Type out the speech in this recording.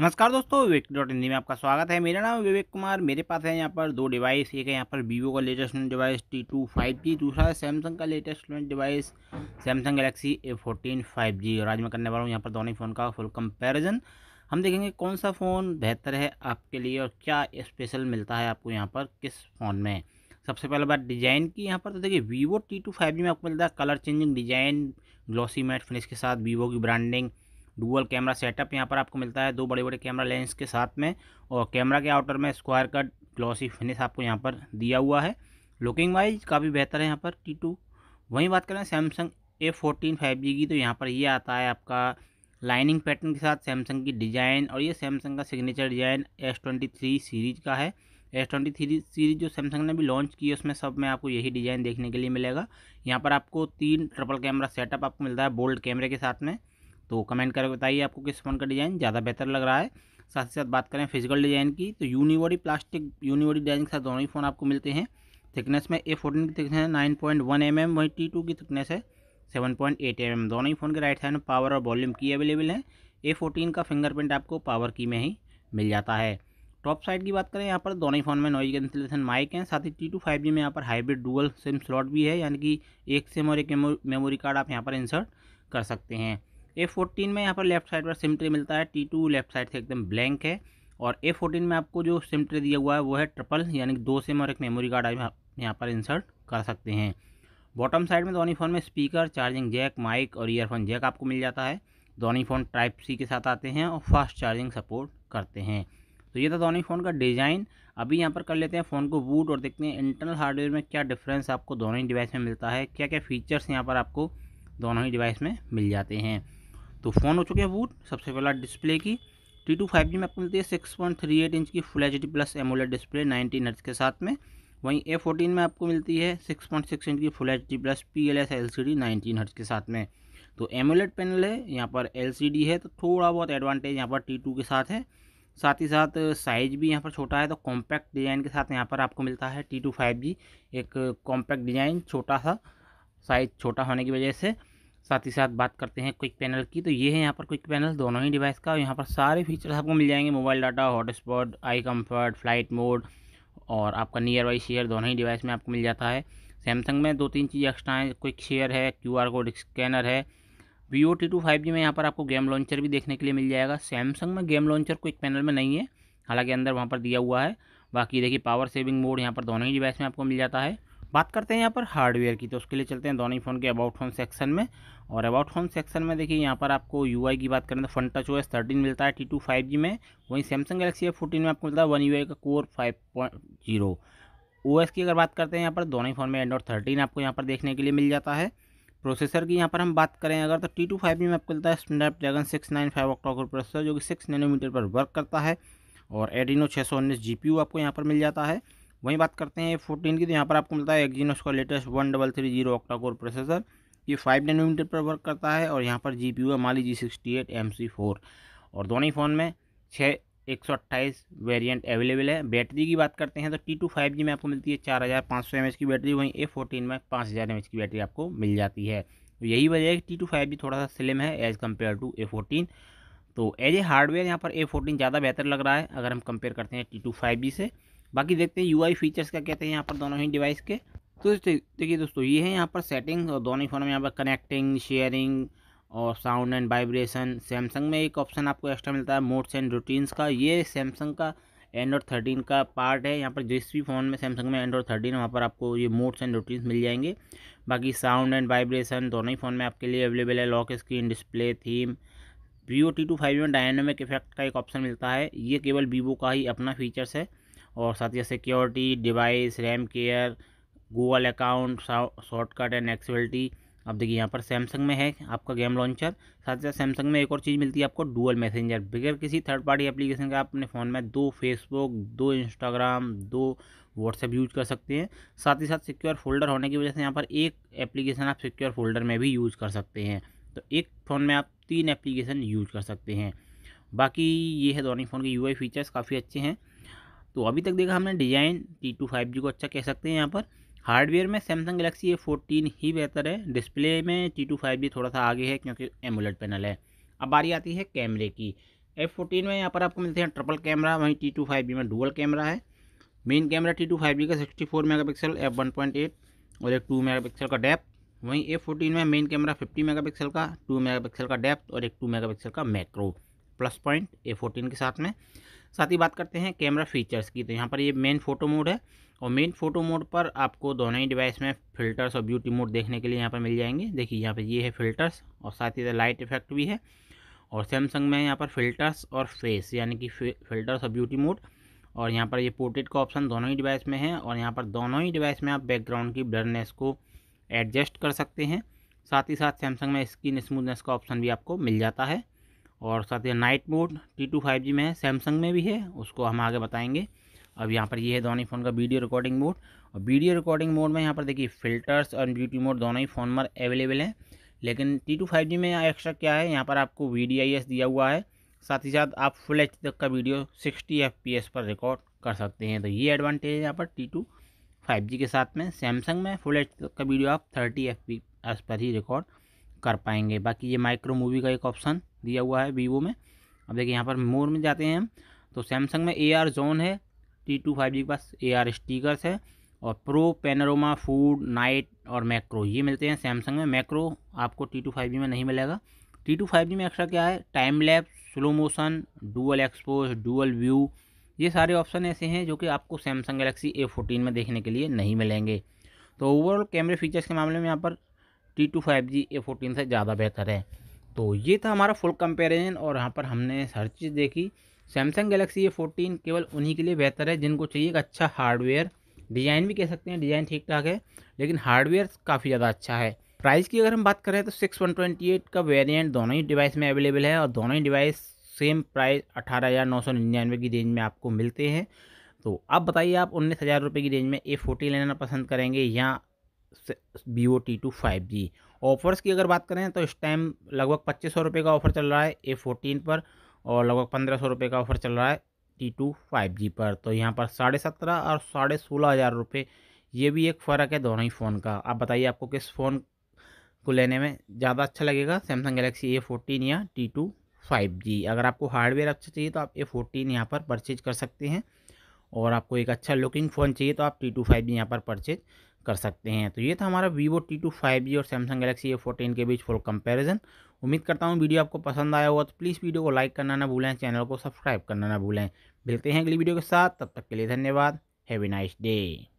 नमस्कार दोस्तों विवेक डॉट हिंदी में आपका स्वागत है मेरा नाम विवेक कुमार मेरे पास है यहाँ पर दो डिवाइस एक है यहाँ पर वीवो का latest device T two five G दूसरा है सैमसंग का latest device Samsung Galaxy A fourteen five G और आज मैं करने वाला हूँ यहाँ पर दोनों फ़ोन का फुल कंपेरिजन हम देखेंगे कौन सा फ़ोन बेहतर है आपके लिए और क्या स्पेशल मिलता है आपको यहाँ पर किस फ़ोन में सबसे पहले बात डिज़ाइन की यहाँ पर तो देखिए Vivo T two five G में आपको मिलता है colour changing design glossy matte finish के साथ वीवो की ब्रांडिंग डुअल कैमरा सेटअप यहाँ पर आपको मिलता है दो बड़े बड़े कैमरा लेंस के साथ में और कैमरा के आउटर में स्क्वायर कट ग्लॉसी फिनिश आपको यहाँ पर दिया हुआ है लुकिंग वाइज काफ़ी बेहतर है यहाँ पर टी टू वहीं बात करें Samsung A fourteen five G की तो यहाँ पर ये यह आता है आपका लाइनिंग पैटर्न के साथ सैमसंग की डिज़ाइन और ये सैमसंग का signature design S twenty three series का है एस ट्वेंटी थ्री सीरीज जो सैमसंग ने भी लॉन्च की है उसमें सब में आपको यही डिज़ाइन देखने के लिए मिलेगा यहाँ पर आपको तीन ट्रिपल कैमरा सेटअप आपको मिलता है बोल्ड कैमरे के साथ में तो कमेंट करके बताइए आपको किस फ़ोन का डिज़ाइन ज़्यादा बेहतर लग रहा है साथ ही साथ बात करें फिजिकल डिज़ाइन की तो यूनिवॉडी प्लास्टिक यूनिवॉडी डिज़ाइन के साथ दोनों ही फ़ोन आपको मिलते हैं थिकनेस में ए फोर्टीन की थिकनेस है nine point one M M वहीं टी टू की थिकनेस है seven point eight M M दोनों ही फ़ोन के राइट हैंड पावर और वॉल्यूम की अवेलेबल है ए फोर्टीन का फिंगरप्रिंट आपको पावर की में ही मिल जाता है टॉप साइड की बात करें यहाँ पर दोनों ही फ़ोन में नॉइज कैंसिलेशन माइक हैं साथ ही टी टू फाइव जी में यहाँ पर हाइब्रिड डुअल सिम स्लॉट भी है यानी कि एक सिम और एक मेमोरी कार्ड आप यहाँ पर इंसर्ट कर सकते हैं ए फोर्टीन में यहाँ पर लेफ्ट साइड पर सिमट्री मिलता है टी टू लेफ्ट साइड से एकदम ब्लैंक है और ए फोर्टीन में आपको जो सिम ट्रे दिया हुआ है वो है ट्रिपल यानी दो सिम और एक मेमोरी कार्ड आप यहाँ पर इंसर्ट कर सकते हैं बॉटम साइड में दोनी फ़ोन में स्पीकर चार्जिंग जैक माइक और ईयरफोन जैक आपको मिल जाता है दोनी फ़ोन टाइप सी के साथ आते हैं और फास्ट चार्जिंग सपोर्ट करते हैं तो ये था दोनी फ़ोन का डिज़ाइन अभी यहाँ पर कर लेते हैं फ़ोन को बूट और देखते हैं इंटरनल हार्डवेयर में क्या डिफरेंस आपको दोनों ही डिवाइस में मिलता है क्या क्या फ़ीचर्स यहाँ पर आपको दोनों ही डिवाइस में मिल जाते हैं तो फ़ोन हो चुके हैं बूट सबसे पहला डिस्प्ले की टी टू फाइव जी में आपको मिलती है six point three eight inch की full H D plus AMOLED display ninety hertz के साथ में वहीं ए फोर्टीन में आपको मिलती है सिक्स पॉइंट सिक्स इंच की full H D plus P L S L C D ninety hertz के साथ में तो एमोलेड पैनल है यहाँ पर एल सी डी है तो थोड़ा बहुत एडवांटेज यहाँ पर टी टू के साथ है साथ ही साथ साइज भी यहाँ पर छोटा है तो कॉम्पैक्ट डिज़ाइन के साथ यहाँ पर आपको मिलता है टी टू फाइव जी एक कॉम्पैक्ट डिज़ाइन छोटा सा साइज छोटा होने की वजह से साथ ही साथ बात करते हैं क्विक पैनल की तो ये है यहाँ पर क्विक पैनल दोनों ही डिवाइस का और यहाँ पर सारे फीचर्स आपको मिल जाएंगे mobile data hotspot eye comfort flight mode और आपका नियर बाई शेयर दोनों ही डिवाइस में आपको मिल जाता है सैमसंग में दो तीन चीज़ एक्स्ट्रा हैं क्विक शेयर है क्यू आर कोड स्कैनर है Vivo T two five G में यहाँ पर आपको गेम लॉन्चर भी देखने के लिए मिल जाएगा सैमसंग में गेम लॉन्चर क्विक पैनल में नहीं है हालांकि अंदर वहाँ पर दिया हुआ है बाकी देखिए पावर सेविंग मोड यहाँ पर दोनों ही डिवाइस में आपको मिल जाता है बात करते हैं यहाँ पर हार्डवेयर की तो उसके लिए चलते हैं दोनों ही फ़ोन के अबाउट फोन सेक्शन में और अबाउट होम सेक्शन में देखिए यहाँ पर आपको यू की बात करें तो Funtouch O S thirteen मिलता है टी टू फाइव जी में वहीं सैमसंग गलेक्सी एफ फोर्टीन में आपको मिलता है वन यू का core five point zero O S की अगर बात करते हैं यहाँ पर दोनों ही फोन में एंड्रॉड थर्टीन आपको यहाँ पर देखने के लिए मिल जाता है प्रोसेसर की यहाँ पर हम बात करें अगर तो टी टू फाइव में आपको मिलता है Dragon six nine five octacore processor जो कि सिक्स नैनोमीटर पर वर्क करता है और एडिनो छः सौ उन्नीस जी पी आपको यहाँ पर मिल जाता है वहीं बात करते हैं फोर्टीन की तो यहाँ पर आपको मिलता है एक्जीनोस का latest one double three zero octacore processor ये फाइव नैनोमीटर पर वर्क करता है और यहाँ पर जी पी यू है Mali G sixty eight M C four और दोनों ही फ़ोन में छः एक सौ अट्ठाईस वेरियंट अवेलेबल है बैटरी की बात करते हैं तो टी टू फाइव जी में आपको मिलती है चार हज़ार पाँच सौ एम एच की बैटरी वहीं ए फोर्टीन में पाँच हज़ार एम एच की बैटरी आपको मिल जाती है तो यही वजह है कि टी टू फाइव जी थोड़ा सा स्लिम है as compare to A fourteen तो एज ए हार्डवेयर यहाँ पर ए फोर्टीन ज़्यादा बेहतर लग रहा है अगर हम कंपेयर करते हैं टी टू फाइव जी से बाकी देखते हैं यू आई फीचर्स का कहते हैं यहाँ पर दोनों ही डिवाइस के तो देखिए दोस्तों ये है यहाँ पर सेटिंग्स और दोनों फ़ोन में यहाँ पर कनेक्टिंग शेयरिंग और साउंड एंड वाइब्रेशन सैमसंग में एक ऑप्शन आपको एक्स्ट्रा मिलता है मोड्स एंड रूटीन्स का ये सैमसंग का एंड्रॉयड थर्टीन का पार्ट है यहाँ पर जिस भी फ़ोन में सैमसंग में एंड्रॉयड थर्टीन वहाँ पर आपको ये मोड्स एंड रूटीन्स मिल जाएंगे बाकी साउंड एंड वाइब्रेशन दोनों ही फ़ोन में आपके लिए अवेलेबल है lock screen display theme Vivo T two five में डायनामिक इफेक्ट का एक ऑप्शन मिलता है ये केवल वीवो का ही अपना फीचर्स है और साथ ही security device RAM care Google account shortcut and accessibility अब देखिए यहाँ पर सैमसंग में है आपका गेम लॉन्चर साथ ही साथ सैमसंग में एक और चीज़ मिलती है आपको डुअल मैसेंजर बगैर किसी थर्ड पार्टी एप्लीकेशन का आप अपने फ़ोन में दो फेसबुक दो इंस्टाग्राम दो व्हाट्सएप यूज कर सकते हैं साथ ही साथ सिक्योर फोल्डर होने की वजह से यहाँ पर एक एप्लीकेशन आप सिक्योर फोल्डर में भी यूज़ कर सकते हैं तो एक फ़ोन में आप तीन एप्लीकेशन यूज कर सकते हैं बाकी ये है दोनों फ़ोन के यू फीचर्स काफ़ी अच्छे हैं तो अभी तक देखा हमने design T two five G को अच्छा कह सकते हैं यहाँ पर हार्डवेयर में सैमसंग गलेक्सी ए फोर्टीन ही बेहतर है डिस्प्ले में टी टू फाइव जी थोड़ा सा आगे है क्योंकि एमुलेट पैनल है अब बारी आती है कैमरे की एफ फोर्टीन में यहाँ पर आपको मिलते हैं ट्रिपल कैमरा वहीं टी टू फाइव जी में डुअल कैमरा है main camera T two five G का sixty four mega pixel F one point eight और एक टू मेगा पिक्सल का डेप्थ वहीं ए फोर्टीन में main camera fifty mega pixel का two mega pixel का डेप्थ और एक टू मेगा पिक्सल का macro plus point A fourteen के साथ में साथ ही बात करते हैं कैमरा फीचर्स की तो यहाँ पर ये मेन फोटो मोड है और मेन फोटो मोड पर आपको दोनों ही डिवाइस में फ़िल्टर्स और ब्यूटी मोड देखने के लिए यहाँ पर मिल जाएंगे देखिए यहाँ पर ये है फ़िल्टर्स और साथ ही लाइट इफेक्ट भी है और सैमसंग में यहाँ पर फ़िल्टर्स और फेस यानी कि फ़िल्टर्स और ब्यूटी मोड और यहाँ पर ये पोर्ट्रेट का ऑप्शन दोनों ही डिवाइस में है और यहाँ पर दोनों ही डिवाइस में आप बैकग्राउंड की ब्लरनेस को एडजस्ट कर सकते हैं साथ ही साथ सैमसंग में स्किन स्मूथनेस का ऑप्शन भी आपको मिल जाता है और साथ ही night mode T two five G में है सैमसंग में भी है उसको हम आगे बताएंगे अब यहाँ पर ये है दोनों ही फ़ोन का वीडियो रिकॉर्डिंग मोड और वीडियो रिकॉर्डिंग मोड में यहाँ पर देखिए फिल्टर्स और ब्यूटी मोड दोनों ही फ़ोन पर अवेलेबल हैं लेकिन टी टू फाइव जी में एक्स्ट्रा क्या है यहाँ पर आपको वी डी आई एस दिया हुआ है साथ ही साथ आप फुल एच तक का video sixty F P S पर रिकॉर्ड कर सकते हैं तो ये एडवांटेज है यहाँ पर टी टू फाइव जी के साथ में सैमसंग में फुल एच तक का वीडियो आप थर्टी एफ पी एस पर ही रिकॉर्ड कर पाएंगे बाकी ये माइक्रो मूवी का एक ऑप्शन दिया हुआ है वीवो में अब देखिए यहाँ पर मोर में जाते हैं हम तो सैमसंग में ए आर जोन है टी टू फाइव जी के पास ए आर स्टीकर्स है और प्रो पेनरोमा फूड नाइट और मैक्रो ये मिलते हैं सैमसंग में मैक्रो आपको टी टू फाइव जी में नहीं मिलेगा टी टू फाइव जी में एक्स्ट्रा क्या है time lapse slow motion dual expose dual view ये सारे ऑप्शन ऐसे हैं जो कि आपको सैमसंग गलेक्सी ए फोर्टीन में देखने के लिए नहीं मिलेंगे तो ओवरऑल कैमरे फीचर्स के मामले में यहाँ पर T two five G A fourteen से ज़्यादा बेहतर है तो ये था हमारा फुल कंपैरिजन और यहाँ पर हमने हर चीज़ देखी सैमसंग गैलेक्सी ए फोर्टीन केवल उन्हीं के लिए बेहतर है जिनको चाहिए एक अच्छा हार्डवेयर डिज़ाइन भी कह सकते हैं डिज़ाइन ठीक ठाक है लेकिन हार्डवेयर काफ़ी ज़्यादा अच्छा है प्राइस की अगर हम बात करें तो सिक्स वन ट्वेंटी एट का वेरियंट दोनों ही डिवाइस में अवेलेबल है और दोनों ही डिवाइस सेम प्राइस अठारह हज़ार नौ सौ निन्यानवे की रेंज में आपको मिलते हैं तो अब बताइए आप उन्नीस हज़ार रुपये की रेंज में ए फोर्टी लेना पसंद करेंगे या Vivo T two five G offers की अगर बात करें तो इस टाइम लगभग पच्चीस सौ रुपये का ऑफर चल रहा है ए फोर्टीन पर और लगभग पंद्रह सौ रुपये का ऑफर चल रहा है टी टू फाइव जी पर तो यहाँ पर साढ़े सत्रह और साढ़े सोलह हज़ार रुपये ये भी एक फ़र्क है दोनों ही फ़ोन का आप बताइए आपको किस फ़ोन को लेने में ज़्यादा अच्छा लगेगा सैमसंग गलेक्सी ए फोर्टीन या टी टू फाइव जी अगर आपको हार्डवेयर अच्छा चाहिए तो आप ए फोर्टीन यहाँ पर परचेज कर सकते हैं और आपको एक अच्छा लुकिंग फ़ोन चाहिए तो आप टी टू फाइव जी यहाँ पर परचेज कर सकते हैं तो ये था हमारा Vivo T two five G और सैमसंग गलेक्सी ए फोर्टीन के बीच फुल कंपैरिजन उम्मीद करता हूँ वीडियो आपको पसंद आया होगा तो प्लीज़ वीडियो को लाइक करना ना भूलें चैनल को सब्सक्राइब करना ना भूलें मिलते हैं अगली वीडियो के साथ तब तक के लिए धन्यवाद हैवी नाइस डे